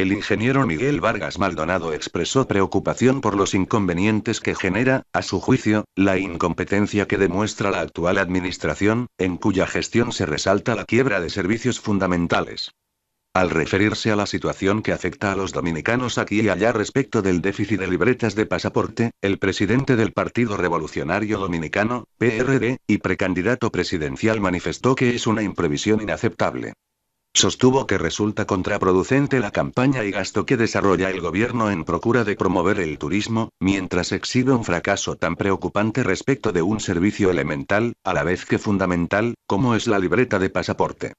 El ingeniero Miguel Vargas Maldonado expresó preocupación por los inconvenientes que genera, a su juicio, la incompetencia que demuestra la actual administración, en cuya gestión se resalta la quiebra de servicios fundamentales. Al referirse a la situación que afecta a los dominicanos aquí y allá respecto del déficit de libretas de pasaporte, el presidente del Partido Revolucionario Dominicano, PRD, y precandidato presidencial manifestó que es una imprevisión inaceptable. Sostuvo que resulta contraproducente la campaña y gasto que desarrolla el gobierno en procura de promover el turismo, mientras exhibe un fracaso tan preocupante respecto de un servicio elemental, a la vez que fundamental, como es la libreta de pasaporte.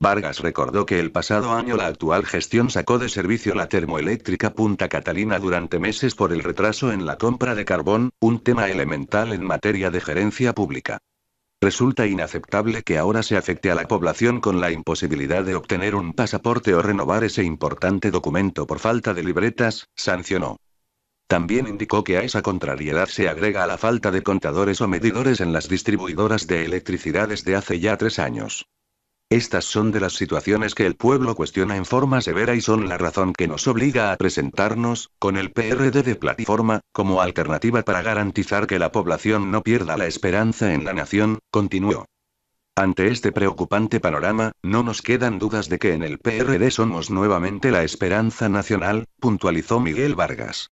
Vargas recordó que el pasado año la actual gestión sacó de servicio la termoeléctrica Punta Catalina durante meses por el retraso en la compra de carbón, un tema elemental en materia de gerencia pública. Resulta inaceptable que ahora se afecte a la población con la imposibilidad de obtener un pasaporte o renovar ese importante documento por falta de libretas, sancionó. También indicó que a esa contrariedad se agrega la falta de contadores o medidores en las distribuidoras de electricidad desde hace ya tres años. Estas son de las situaciones que el pueblo cuestiona en forma severa y son la razón que nos obliga a presentarnos, con el PRD de plataforma, como alternativa para garantizar que la población no pierda la esperanza en la nación, continuó. Ante este preocupante panorama, no nos quedan dudas de que en el PRD somos nuevamente la esperanza nacional, puntualizó Miguel Vargas.